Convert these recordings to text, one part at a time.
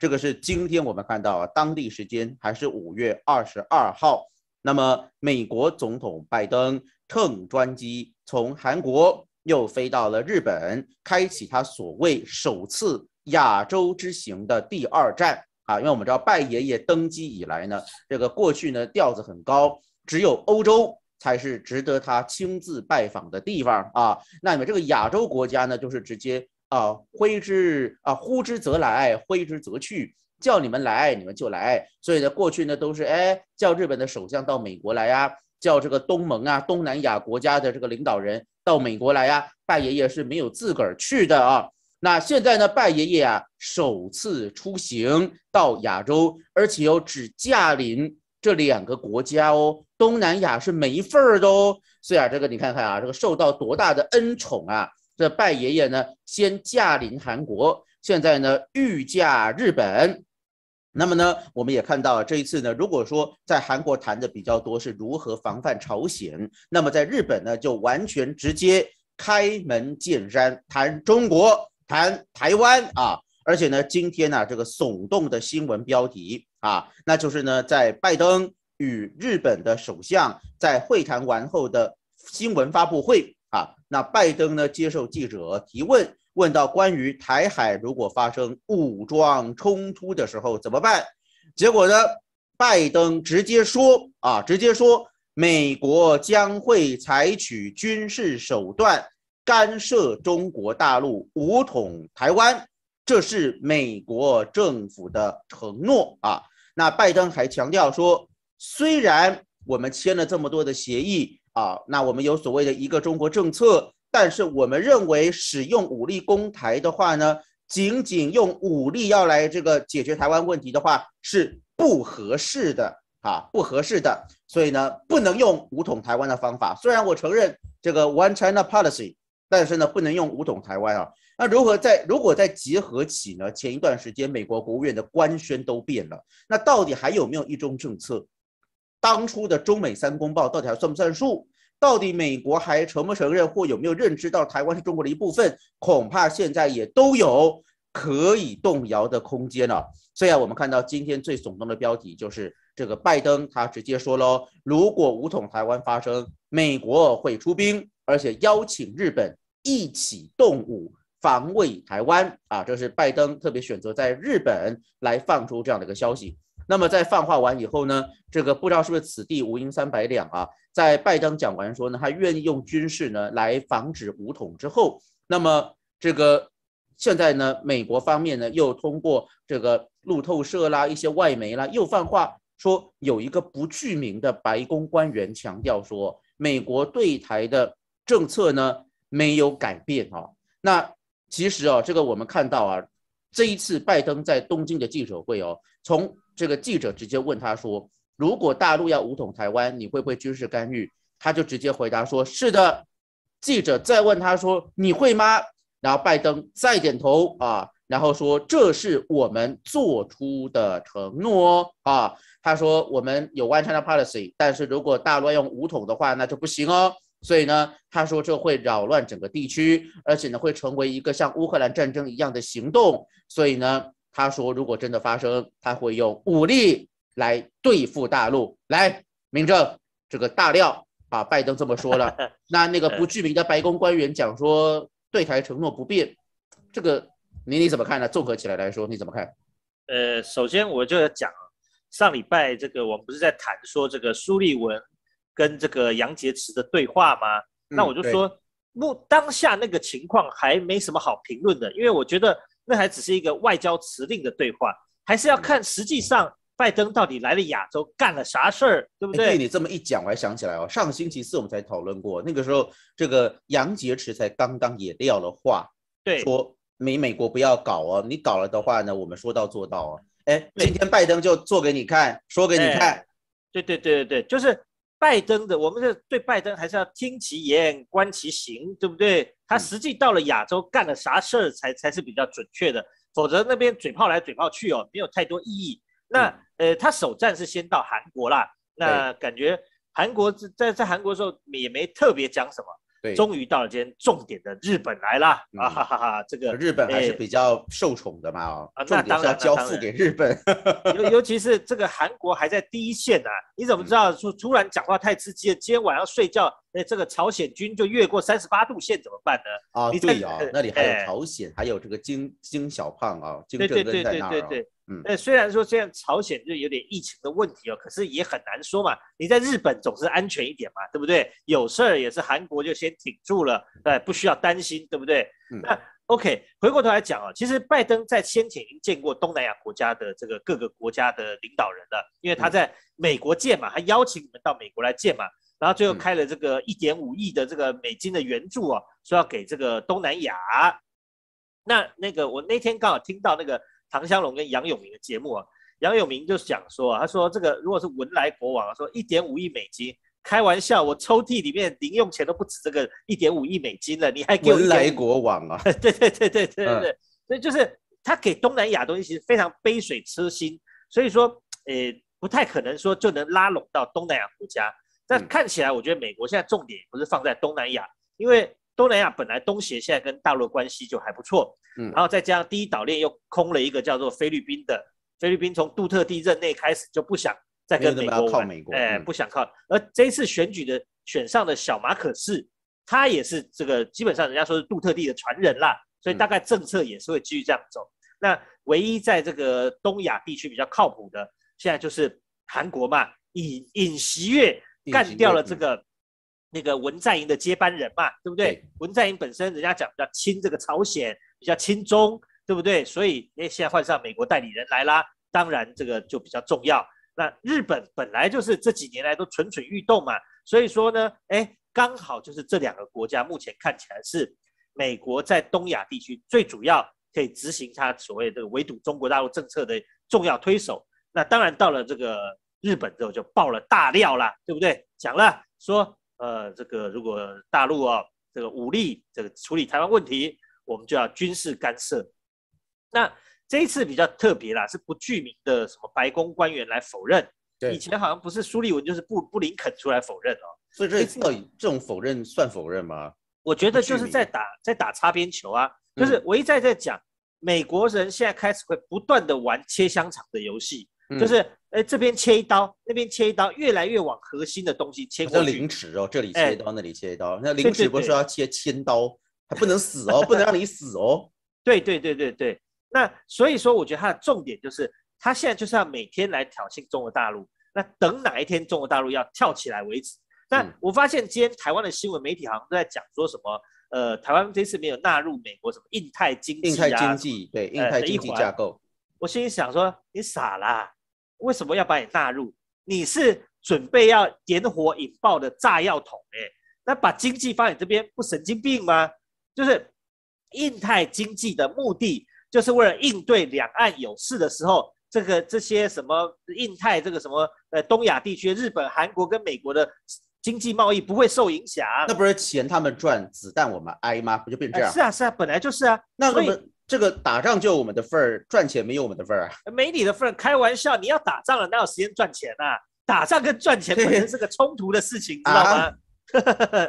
这个是今天我们看到，当地时间还是五月二十二号。那么，美国总统拜登乘专机从韩国又飞到了日本，开启他所谓首次亚洲之行的第二站啊。因为我们知道，拜爷爷登基以来呢，这个过去呢调子很高，只有欧洲才是值得他亲自拜访的地方啊。那你们这个亚洲国家呢，就是直接。啊，挥之啊，呼之则来，挥之则去，叫你们来，你们就来。所以呢，过去呢都是，哎，叫日本的首相到美国来呀，叫这个东盟啊、东南亚国家的这个领导人到美国来呀。拜爷爷是没有自个儿去的啊。那现在呢，拜爷爷啊首次出行到亚洲，而且又只驾临这两个国家哦，东南亚是没份儿的哦。所以啊，这个你看看啊，这个受到多大的恩宠啊！这拜爷爷呢，先驾临韩国，现在呢御驾日本。那么呢，我们也看到这一次呢，如果说在韩国谈的比较多是如何防范朝鲜，那么在日本呢就完全直接开门见山谈中国、谈台湾啊。而且呢，今天呢这个耸动的新闻标题啊，那就是呢在拜登与日本的首相在会谈完后的新闻发布会。啊，那拜登呢？接受记者提问，问到关于台海如果发生武装冲突的时候怎么办？结果呢，拜登直接说啊，直接说美国将会采取军事手段干涉中国大陆武统台湾，这是美国政府的承诺啊。那拜登还强调说，虽然我们签了这么多的协议。啊，那我们有所谓的一个中国政策，但是我们认为使用武力攻台的话呢，仅仅用武力要来这个解决台湾问题的话是不合适的啊，不合适的。所以呢，不能用武统台湾的方法。虽然我承认这个 One China Policy，但是呢，不能用武统台湾啊。那如何在如果再结合起呢？前一段时间美国国务院的官宣都变了，那到底还有没有一中政策？当初的中美三公报到底还算不算数？到底美国还承不承认或有没有认知到台湾是中国的一部分？恐怕现在也都有可以动摇的空间了。所以啊，我们看到今天最耸动的标题就是这个拜登他直接说喽：如果武统台湾发生，美国会出兵，而且邀请日本一起动武防卫台湾啊！这是拜登特别选择在日本来放出这样的一个消息。那么在泛化完以后呢，这个不知道是不是此地无银三百两啊？在拜登讲完说呢，他愿意用军事呢来防止武统之后，那么这个现在呢，美国方面呢又通过这个路透社啦一些外媒啦又泛化说，有一个不具名的白宫官员强调说，美国对台的政策呢没有改变啊。那其实啊，这个我们看到啊，这一次拜登在东京的记者会哦，从这个记者直接问他说：“如果大陆要武统台湾，你会不会军事干预？”他就直接回答说：“是的。”记者再问他说：“你会吗？”然后拜登再点头啊，然后说：“这是我们做出的承诺啊。”他说：“我们有 One China policy，但是如果大陆用武统的话，那就不行哦。所以呢，他说这会扰乱整个地区，而且呢会成为一个像乌克兰战争一样的行动。所以呢。”他说：“如果真的发生，他会用武力来对付大陆。”来，明正这个大料啊，拜登这么说了。那那个不具名的白宫官员讲说，对台承诺不变。这个你你怎么看呢？综合起来来说，你怎么看？呃，首先我就要讲上礼拜这个，我们不是在谈说这个苏利文跟这个杨洁篪的对话吗？那我就说，目当下那个情况还没什么好评论的，因为我觉得。那还只是一个外交辞令的对话，还是要看实际上拜登到底来了亚洲干了啥事儿，对不对？对你这么一讲，我还想起来哦，上个星期四我们才讨论过，那个时候这个杨洁篪才刚刚也撂了话，对，说美美国不要搞哦，你搞了的话呢，我们说到做到哦。哎，今天拜登就做给你看，说给你看，对对对对对，就是。拜登的，我们是对拜登还是要听其言观其行，对不对？他实际到了亚洲干了啥事儿才才是比较准确的，否则那边嘴炮来嘴炮去哦，没有太多意义。那呃，他首站是先到韩国啦，那感觉韩国在在韩国的时候也没特别讲什么。终于到了今天重点的日本来了啊！哈哈哈，这个日本还是比较受宠的嘛哦。那当然，交付给日本，尤尤其是这个韩国还在第一线呢。你怎么知道说突然讲话太刺激了？今天晚上睡觉。那这个朝鲜军就越过三十八度线怎么办呢？啊，对啊，那里还有朝鲜，还有这个金金小胖啊，金正恩在那啊。嗯，那虽然说这样朝鲜就有点疫情的问题哦，可是也很难说嘛。你在日本总是安全一点嘛，对不对？有事儿也是韩国就先挺住了，哎，不需要担心，对不对？那 OK，回过头来讲啊，其实拜登在先前已经见过东南亚国家的这个各个国家的领导人了，因为他在美国见嘛，他邀请你们到美国来见嘛。然后最后开了这个一点五亿的这个美金的援助啊，说要给这个东南亚。那那个我那天刚好听到那个唐湘龙跟杨永明的节目啊，杨永明就讲说啊，他说这个如果是文莱国王啊，说一点五亿美金，开玩笑，我抽屉里面零用钱都不止这个一点五亿美金了，你还文莱国王啊？对对对对对对对，所以就是他给东南亚东西其实非常杯水车薪，所以说呃不太可能说就能拉拢到东南亚国家。那看起来，我觉得美国现在重点不是放在东南亚，因为东南亚本来东协现在跟大陆关系就还不错，嗯，然后再加上第一岛链又空了一个叫做菲律宾的，菲律宾从杜特地任内开始就不想再跟美国靠美国，不想靠，而这一次选举的选上的小马可是，他也是这个基本上人家说是杜特地的传人啦，所以大概政策也是会继续这样走。那唯一在这个东亚地区比较靠谱的，现在就是韩国嘛，尹尹锡月。干掉了这个那个文在寅的接班人嘛，对不对？文在寅本身，人家讲比较亲这个朝鲜，比较亲中，对不对？所以，哎，现在换上美国代理人来啦，当然这个就比较重要。那日本本来就是这几年来都蠢蠢欲动嘛，所以说呢，哎，刚好就是这两个国家目前看起来是美国在东亚地区最主要可以执行他所谓的围堵中国大陆政策的重要推手。那当然到了这个。日本之后就爆了大料了，对不对？讲了说，呃，这个如果大陆哦，这个武力这个处理台湾问题，我们就要军事干涉。那这一次比较特别啦，是不具名的什么白宫官员来否认。以前好像不是苏立文就是布布林肯出来否认哦。所以这一次这种否认算否认吗？我觉得就是在打在打擦边球啊。就是我一直在讲，美国人现在开始会不断的玩切香肠的游戏，就是。哎，这边切一刀，那边切一刀，越来越往核心的东西切。像凌迟哦，这里切一刀，那里切一刀。那凌迟不是要切千刀，他不能死哦，不能让你死哦。对对对对对。那所以说，我觉得他的重点就是，他现在就是要每天来挑衅中国大陆。那等哪一天中国大陆要跳起来为止。那我发现今天台湾的新闻媒体好像都在讲说什么，呃，台湾这次没有纳入美国什么印太经济、印太经济对印太经济架构。我心里想说，你傻啦！为什么要把你纳入？你是准备要点火引爆的炸药桶哎？那把经济放你这边不神经病吗？就是印太经济的目的，就是为了应对两岸有事的时候，这个这些什么印太这个什么呃东亚地区，日本、韩国跟美国的经济贸易不会受影响？那不是钱他们赚，子弹我们挨吗？不就变这样？是啊，是啊，本来就是啊。那我们。这个打仗就我们的份儿，赚钱没有我们的份儿啊？没你的份儿，开玩笑！你要打仗了，哪有时间赚钱啊？打仗跟赚钱是个冲突的事情，知道吗？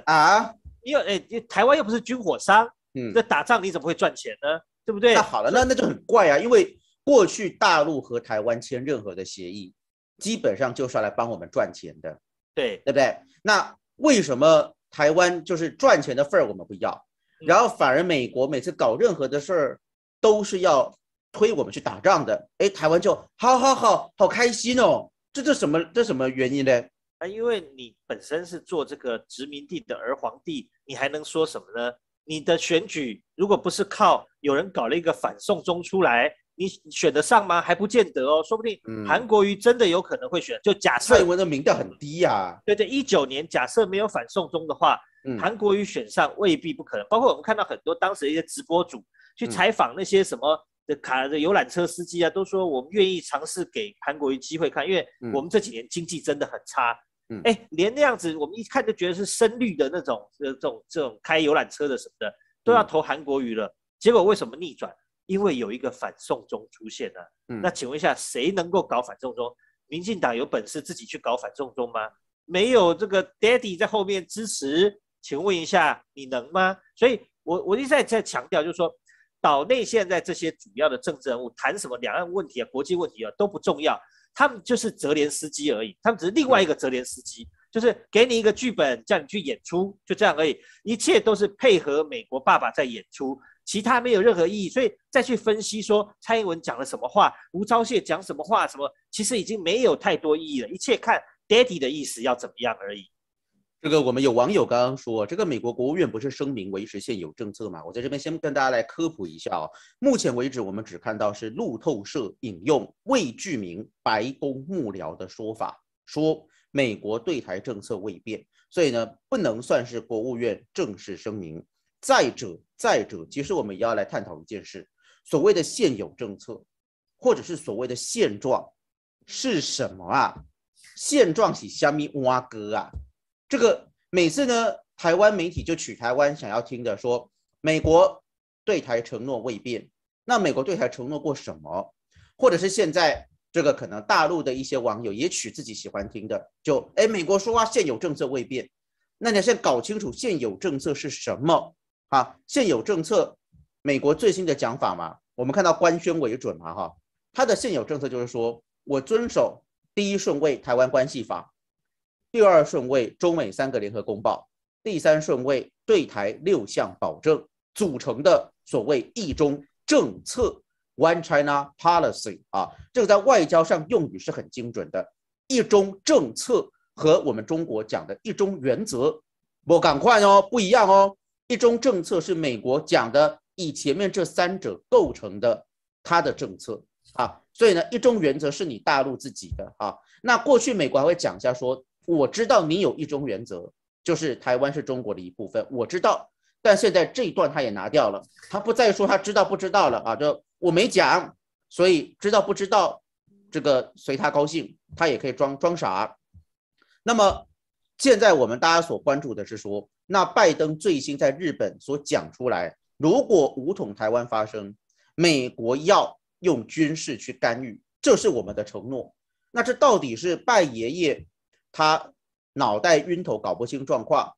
啊？又哎，台湾又不是军火商，嗯，那打仗你怎么会赚钱呢？对不对？那好了，那那就很怪啊，因为过去大陆和台湾签任何的协议，基本上就是要来帮我们赚钱的，对对不对？那为什么台湾就是赚钱的份儿我们不要，然后反而美国每次搞任何的事儿？都是要推我们去打仗的。哎，台湾就好好好好开心哦！这这什么这什么原因呢？啊，因为你本身是做这个殖民地的儿皇帝，你还能说什么呢？你的选举如果不是靠有人搞了一个反送中出来，你选得上吗？还不见得哦，说不定韩国瑜真的有可能会选。就假设蔡英文的民调很低呀。对对，一九年假设没有反送中的话，韩国瑜选上未必不可能。包括我们看到很多当时的一些直播主。去采访那些什么的卡的游览车司机啊，都说我们愿意尝试给韩国瑜机会看，因为我们这几年经济真的很差，哎，连那样子我们一看就觉得是深绿的那种，这这种这种开游览车的什么的都要投韩国语了，结果为什么逆转？因为有一个反送中出现了。那请问一下，谁能够搞反送中？民进党有本事自己去搞反送中吗？没有这个 Daddy 在后面支持，请问一下，你能吗？所以我我一直在在强调，就是说。岛内现在这些主要的政治人物谈什么两岸问题啊、国际问题啊都不重要，他们就是泽连斯基而已，他们只是另外一个泽连斯基，就是给你一个剧本叫你去演出，就这样而已，一切都是配合美国爸爸在演出，其他没有任何意义，所以再去分析说蔡英文讲了什么话，吴钊燮讲什么话，什么其实已经没有太多意义了，一切看 Daddy 的意思要怎么样而已。这个我们有网友刚刚说，这个美国国务院不是声明维持现有政策嘛？我在这边先跟大家来科普一下哦。目前为止，我们只看到是路透社引用未具名白宫幕僚的说法，说美国对台政策未变，所以呢，不能算是国务院正式声明。再者，再者，其实我们也要来探讨一件事，所谓的现有政策，或者是所谓的现状是什么啊？现状是虾米乌哥啊？这个每次呢，台湾媒体就取台湾想要听的说，美国对台承诺未变。那美国对台承诺过什么？或者是现在这个可能大陆的一些网友也取自己喜欢听的，就哎，美国说话现有政策未变。那你先搞清楚现有政策是什么啊？现有政策，美国最新的讲法嘛，我们看到官宣为准嘛，哈，他的现有政策就是说我遵守第一顺位台湾关系法。第二顺位，中美三个联合公报；第三顺位，对台六项保证组成的所谓“一中政策 ”（One China Policy） 啊，这个在外交上用语是很精准的。一中政策和我们中国讲的一中原则，我赶快哦，不一样哦。一中政策是美国讲的，以前面这三者构成的它的政策啊，所以呢，一中原则是你大陆自己的啊。那过去美国还会讲一下说。我知道你有一种原则，就是台湾是中国的一部分。我知道，但现在这一段他也拿掉了，他不再说他知道不知道了啊。这我没讲，所以知道不知道，这个随他高兴，他也可以装装傻。那么现在我们大家所关注的是说，那拜登最新在日本所讲出来，如果武统台湾发生，美国要用军事去干预，这是我们的承诺。那这到底是拜爷爷？他脑袋晕头，搞不清状况，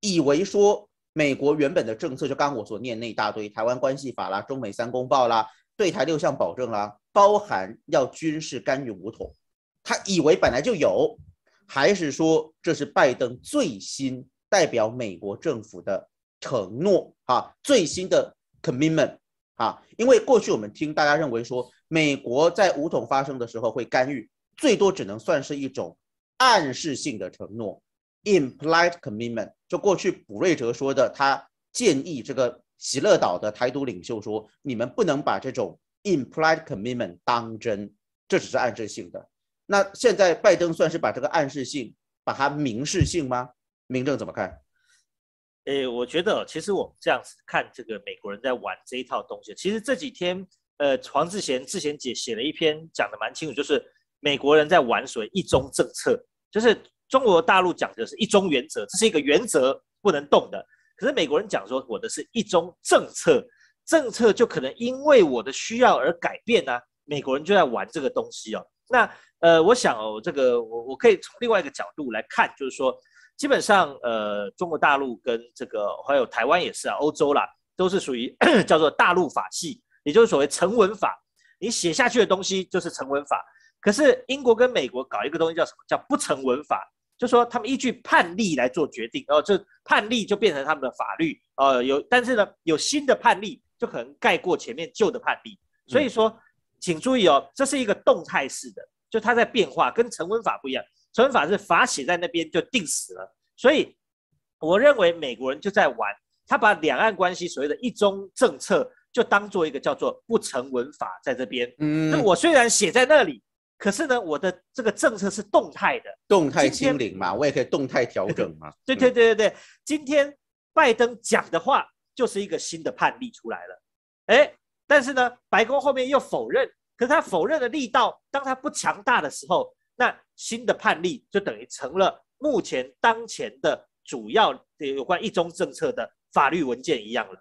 以为说美国原本的政策就刚我所念那一大堆台湾关系法啦、中美三公报啦、对台六项保证啦，包含要军事干预武统，他以为本来就有，还是说这是拜登最新代表美国政府的承诺啊？最新的 commitment 啊？因为过去我们听大家认为说美国在武统发生的时候会干预，最多只能算是一种。暗示性的承诺，implied commitment，就过去普瑞哲说的，他建议这个喜乐岛的台独领袖说，你们不能把这种 implied commitment 当真，这只是暗示性的。那现在拜登算是把这个暗示性，把它明示性吗？民政怎么看？诶，我觉得其实我们这样子看这个美国人在玩这一套东西，其实这几天，呃，黄志贤、志贤姐写了一篇讲的蛮清楚，就是美国人在玩水，一中政策。就是中国大陆讲的是一中原则，这是一个原则不能动的。可是美国人讲说我的是一中政策，政策就可能因为我的需要而改变呢。美国人就在玩这个东西哦。那呃，我想哦，这个我我可以从另外一个角度来看，就是说，基本上呃，中国大陆跟这个还有台湾也是啊，欧洲啦，都是属于 叫做大陆法系，也就是所谓成文法，你写下去的东西就是成文法。可是英国跟美国搞一个东西叫什么？叫不成文法，就说他们依据判例来做决定，哦，这判例就变成他们的法律，呃，有但是呢，有新的判例就可能盖过前面旧的判例，所以说请注意哦，这是一个动态式的，就它在变化，跟成文法不一样，成文法是法写在那边就定死了，所以我认为美国人就在玩，他把两岸关系所谓的“一中”政策就当做一个叫做不成文法，在这边，嗯，那我虽然写在那里。可是呢，我的这个政策是动态的，动态清零嘛，我也可以动态调整嘛。对对对对对，今天拜登讲的话就是一个新的判例出来了，哎，但是呢，白宫后面又否认，可他否认的力道，当他不强大的时候，那新的判例就等于成了目前当前的主要有关一中政策的法律文件一样了。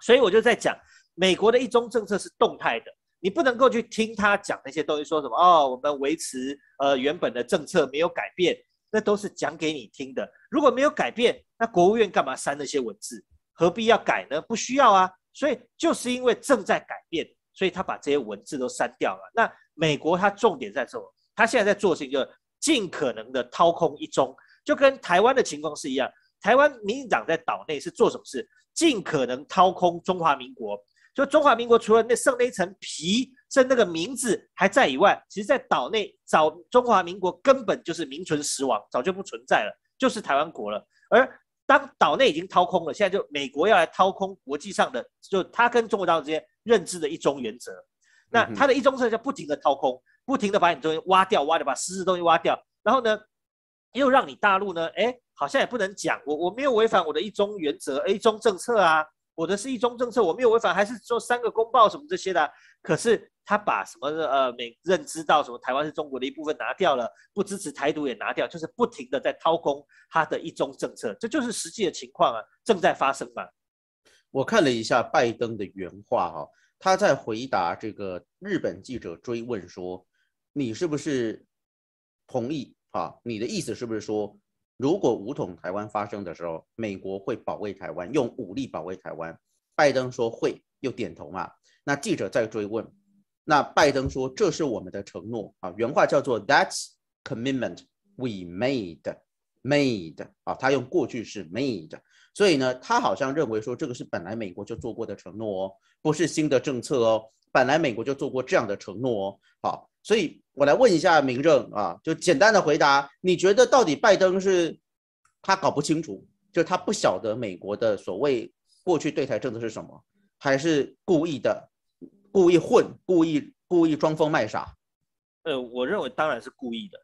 所以我就在讲，美国的一中政策是动态的。你不能够去听他讲那些东西，说什么哦，我们维持呃原本的政策没有改变，那都是讲给你听的。如果没有改变，那国务院干嘛删那些文字？何必要改呢？不需要啊。所以就是因为正在改变，所以他把这些文字都删掉了。那美国他重点在做什么？他现在在做是一个尽可能的掏空一中，就跟台湾的情况是一样。台湾民党在岛内是做什么事？尽可能掏空中华民国。所以中华民国除了那剩那一层皮，剩那个名字还在以外，其实在岛内早中华民国根本就是名存实亡，早就不存在了，就是台湾国了。而当岛内已经掏空了，现在就美国要来掏空国际上的，就他跟中国大陆之间认知的一中原则，那他的一中政策不停的掏空，不停的把你东西挖掉，挖掉把实质东西挖掉，然后呢，又让你大陆呢，哎，好像也不能讲我我没有违反我的一中原则、一中政策啊。我的是一中政策，我没有违反，还是做三个公报什么这些的。可是他把什么呃，美认知到什么台湾是中国的一部分拿掉了，不支持台独也拿掉，就是不停的在掏空他的一中政策，这就是实际的情况啊，正在发生嘛。我看了一下拜登的原话哈，他在回答这个日本记者追问说：“你是不是同意？哈，你的意思是不是说？”如果武统台湾发生的时候，美国会保卫台湾，用武力保卫台湾。拜登说会，又点头嘛。那记者再追问，那拜登说这是我们的承诺啊，原话叫做 "That's commitment we made, made" 啊，他用过去式 made，所以呢，他好像认为说这个是本来美国就做过的承诺哦，不是新的政策哦，本来美国就做过这样的承诺哦。好，所以。我来问一下民政啊，就简单的回答，你觉得到底拜登是他搞不清楚，就是他不晓得美国的所谓过去对台政策是什么，还是故意的，故意混，故意故意装疯卖傻？呃，我认为当然是故意的，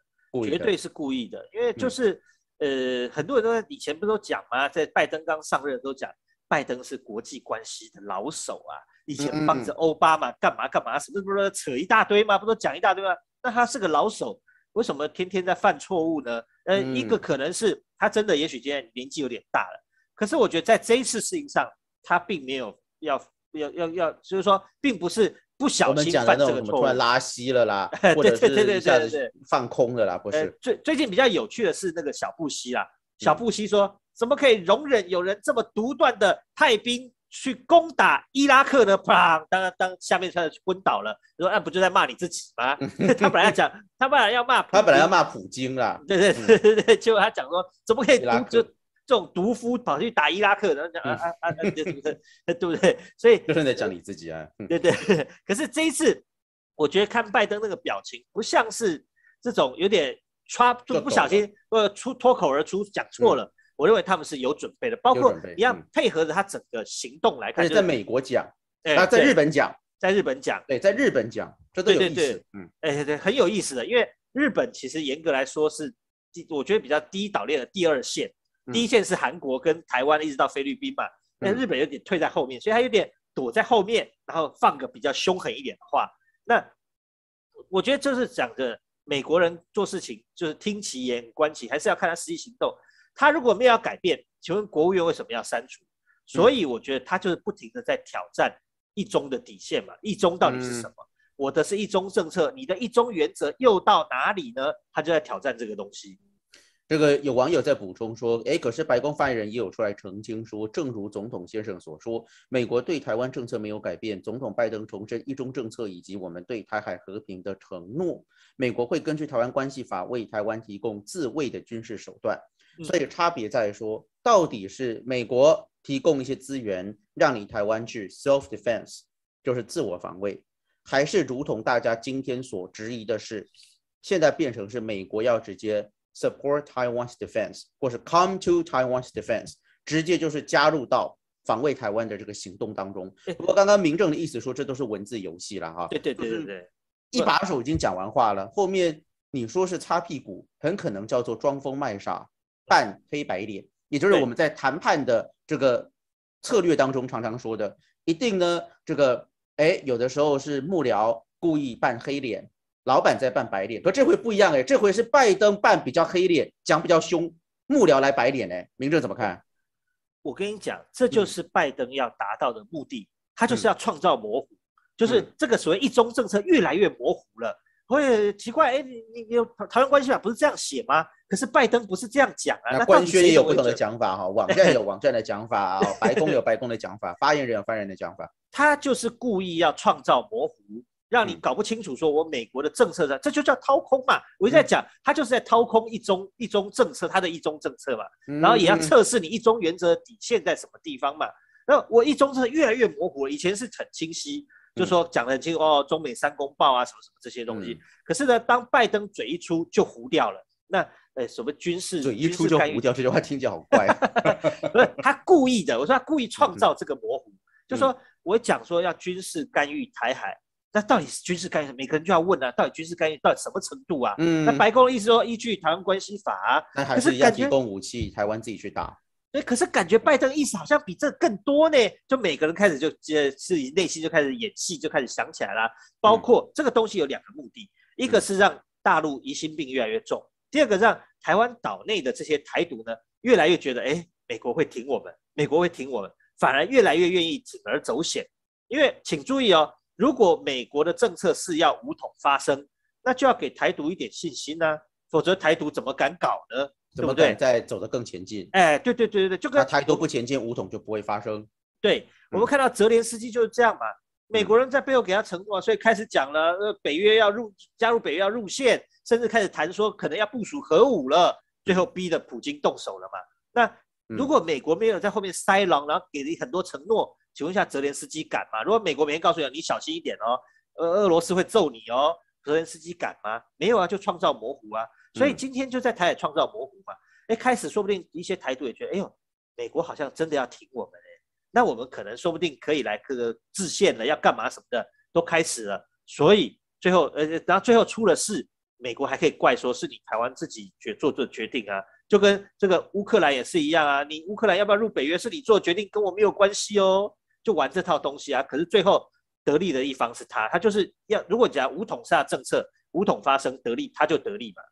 绝对是故意的，因为就是呃，很多人都在以前不都讲吗？在拜登刚上任都讲，拜登是国际关系的老手啊。以前帮着奥巴马干嘛干嘛什么什是扯一大堆嘛，不都讲一大堆嘛？那他是个老手，为什么天天在犯错误呢？呃，一个可能是他真的，也许今天年纪有点大了。可是我觉得在这一次事情上，他并没有要要要要，就是说，并不是不小心犯这个错误，突然 拉稀了啦，或者是一下子放空了啦，不是。最最近比较有趣的是那个小布希啦，小布希说，怎么可以容忍有人这么独断的派兵？去攻打伊拉克呢？砰！当当下面他就昏倒了。说：“那不就在骂你自己吗？” 他本来要讲，他本来要骂，他本来要骂普京啦。对对对对对，结果他讲说：“怎么可以就这种毒夫跑去打伊拉克？”然后讲啊啊啊，对不对？对不对？所以就是在讲你自己啊。对对。可是这一次，我觉得看拜登那个表情，不像是这种有点 t r 就不小心呃出脱口而出讲错了。我认为他们是有准备的，包括你要配合着他整个行动来看。在美国讲，那在日本讲，在日本讲，对，在日本讲，这都有意思。嗯，哎，对，很有意思的，因为日本其实严格来说是第，我觉得比较第一岛链的第二线，第一线是韩国跟台湾一直到菲律宾嘛，但日本有点退在后面，所以他有点躲在后面，然后放个比较凶狠一点的话，那我觉得就是讲着美国人做事情就是听其言观其还是要看他实际行动。他如果没有要改变，请问国务院为什么要删除？所以我觉得他就是不停的在挑战一中的底线嘛。一中到底是什么？我的是一中政策，你的一中原则又到哪里呢？他就在挑战这个东西。这个有网友在补充说：“哎，可是白宫发言人也有出来澄清说，正如总统先生所说，美国对台湾政策没有改变。总统拜登重申一中政策以及我们对台海和平的承诺。美国会根据台湾关系法为台湾提供自卫的军事手段。”所以差别在于说，到底是美国提供一些资源让你台湾去 self defense，就是自我防卫，还是如同大家今天所质疑的是，现在变成是美国要直接 support Taiwan's defense，或是 come to Taiwan's defense，直接就是加入到防卫台湾的这个行动当中。不过刚刚明正的意思说，这都是文字游戏了哈。对对对对对，一把手已经讲完话了，后面你说是擦屁股，很可能叫做装疯卖傻。扮黑白脸，也就是我们在谈判的这个策略当中常常说的，一定呢，这个哎，有的时候是幕僚故意扮黑脸，老板在扮白脸。可这回不一样哎，这回是拜登扮比较黑脸，讲比较凶，幕僚来白脸哎。明正怎么看？我跟你讲，这就是拜登要达到的目的，他就是要创造模糊，就是这个所谓一中政策越来越模糊了。我也奇怪，哎，你你有台湾关系法不是这样写吗？可是拜登不是这样讲啊？那官宣也有不同的讲法哈，网站有网站的讲法啊，白宫有白宫的讲法，发言人有发言人的讲法。他就是故意要创造模糊，让你搞不清楚。说我美国的政策，这就叫掏空嘛。我在讲，他就是在掏空一中一中政策，他的一中政策嘛，然后也要测试你一中原则的底线在什么地方嘛。那我一中政策越来越模糊了，以前是很清晰。就说讲了就哦，中美三公报啊，什么什么这些东西。可是呢，当拜登嘴一出就糊掉了。那哎，什么军事嘴一出就糊掉，这句话听起来好怪啊！不是他故意的，我说他故意创造这个模糊。就说我讲说要军事干预台海，那到底是军事干预？每个人就要问啊，到底军事干预到什么程度啊？嗯，那白宫的意思说依据台湾关系法，那还是要提供武器，台湾自己去打。对，可是感觉拜登意思好像比这更多呢。就每个人开始就自己内心就开始演戏，就开始想起来了。包括这个东西有两个目的，一个是让大陆疑心病越来越重，第二个让台湾岛内的这些台独呢，越来越觉得哎，美国会挺我们，美国会挺我们，反而越来越愿意铤而走险。因为请注意哦，如果美国的政策是要武统发生，那就要给台独一点信心呐，否则台独怎么敢搞呢？怎么对？再走得更前进？哎，对对对对对，他太多不前进，武统就不会发生。对我们看到泽连斯基就是这样嘛，美国人在背后给他承诺，所以开始讲了，呃，北约要入加入北约入线，甚至开始谈说可能要部署核武了，最后逼的普京动手了嘛。那如果美国没有在后面塞狼，然后给你很多承诺，请问一下泽连斯基敢吗？如果美国每天告诉你你小心一点哦，呃，俄罗斯会揍你哦，泽连斯基敢吗？没有啊，就创造模糊啊。所以今天就在台海创造模糊嘛？哎，开始说不定一些台独也觉得，哎呦，美国好像真的要挺我们哎，那我们可能说不定可以来这个自宪了，要干嘛什么的都开始了。所以最后，呃，然后最后出了事，美国还可以怪说是你台湾自己决做做决定啊，就跟这个乌克兰也是一样啊，你乌克兰要不要入北约是你做决定，跟我没有关系哦，就玩这套东西啊。可是最后得利的一方是他，他就是要如果讲五统下的政策，五统发生得利他就得利嘛。